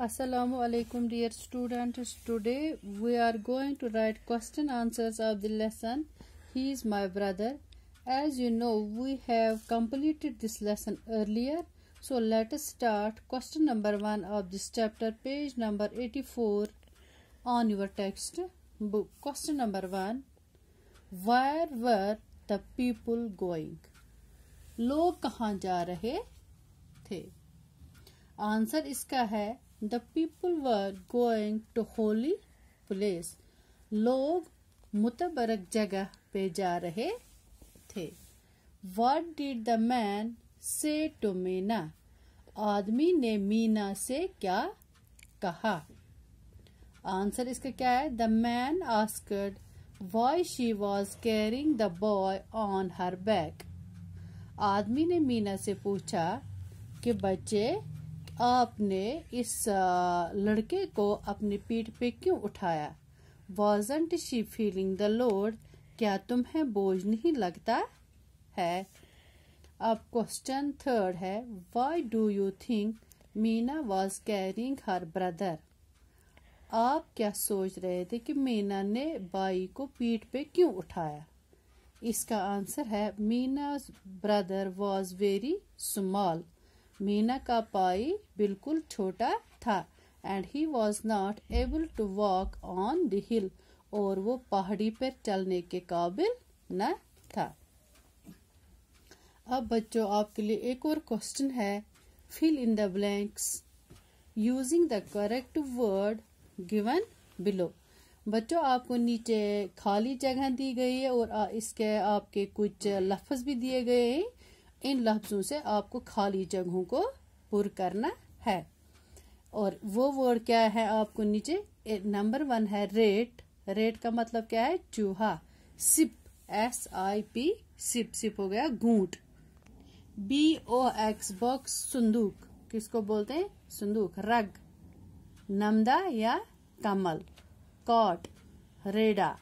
assalamu alaikum dear students today we are going to write question answers of the lesson he is my brother as you know we have completed this lesson earlier so let us start question number 1 of this chapter page number 84 on your text book question number 1 where were the people going log kahan ja rahe the answer iska hai the people were going to holy place लोग मुतबरक जगह पे जा रहे थे what did the man say to Meena आदमी ने मीना से क्या कहा आंसर इसका क्या है the man asked why she was carrying the boy on her back आदमी ने मीना से पूछा कि बच्चे आपने इस लड़के को अपनी पीठ पे क्यों उठाया wasn't she feeling the load क्या तुम्हें बोझ नहीं लगता है अब क्वेश्चन थर्ड है why do you think Meena was carrying her brother आप क्या सोच रहे थे कि मीना ने बाई को पीठ पे क्यों उठाया इसका आंसर है Meena brother was very small Meena का पाई बिल्कुल छोटा था and he was not able to walk on the hill और वो पहाड़ी पर चलने के काबिल न था अब बच्चों आपके लिए एक और क्वेश्चन है fill in the blanks using the correct word given below बच्चों आपको नीचे खाली जगह दी गई है और इसके आपके कुछ लफ्ज भी दिए गए हैं इन लफ्जों से आपको खाली जगहों को पुर करना है और वो वर्ड क्या है आपको नीचे नंबर वन है रेट रेट का मतलब क्या है चूहा sip S I P sip sip हो गया घूट बी ओ एक्स बॉक्स संदूक किसको बोलते हैं संदूक रग नमदा या कमल कॉट रेडा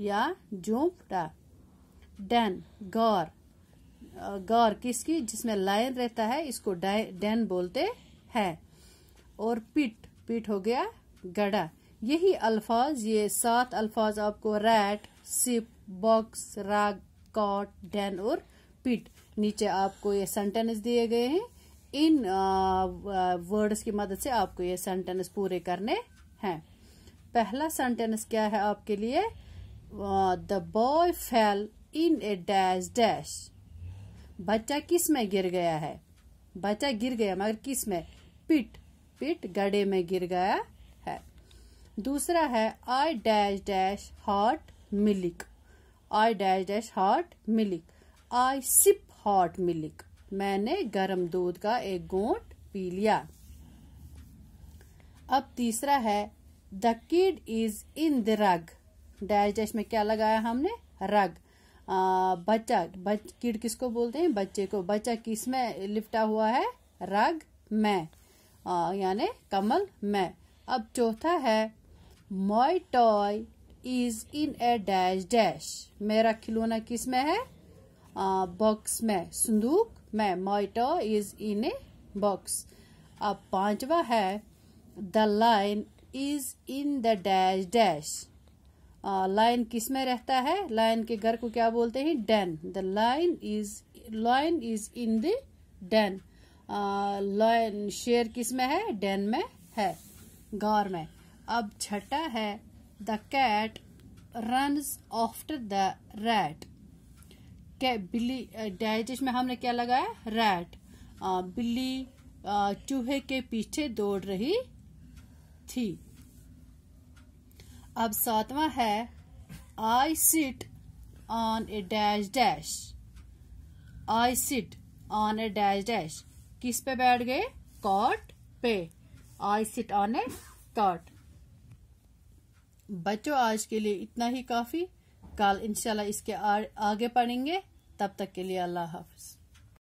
या झोंपटा डन गौर गार किसकी जिसमें लायन रहता है इसको डैन बोलते हैं और पिट पिट हो गया गड़ा यही अल्फाज ये सात अल्फाज आपको rat sip box rag cot den और पिट नीचे आपको ये सेंटेंस दिए गए हैं इन वर्ड्स की मदद से आपको ये सेंटेंस पूरे करने हैं पहला सेंटेंस क्या है आपके लिए the boy fell in a dash dash बच्चा किस में गिर गया है बच्चा गिर गया मगर किस में पिट पिट गड्ढे में गिर गया है दूसरा है I dash dash hot milk I dash dash hot milk I sip hot milk मैंने गर्म दूध का एक गोट पी लिया अब तीसरा है the kid is in the rug dash dash में क्या लगाया हमने रग बच्चा बच किड किसको बोलते हैं बच्चे को बच्चा किस में लिपटा हुआ है रग में यानी कमल में अब चौथा है my toy is in a dash dash मेरा खिलौना किस में है बॉक्स में संदूक में my toy is in a box अब पांचवा है the lion is in the dash dash lion किस में रहता है लाइन के घर को क्या बोलते हैं den the lion is lion is in the den lion शेर किस में है डेन में है गार में अब छठा है the cat runs after the rat बिल्ली डाइजेस्ट में हमने क्या लगाया रैट बिल्ली चूहे के पीछे दौड़ रही थी अब सातवां है I sit on a dash dash I sit on a dash dash किस पे बैठ गए कॉट पे I sit on a cot बच्चों आज के लिए इतना ही काफ़ी कल इंशाल्लाह इसके आगे पढ़ेंगे तब तक के लिए अल्लाह हाफिज़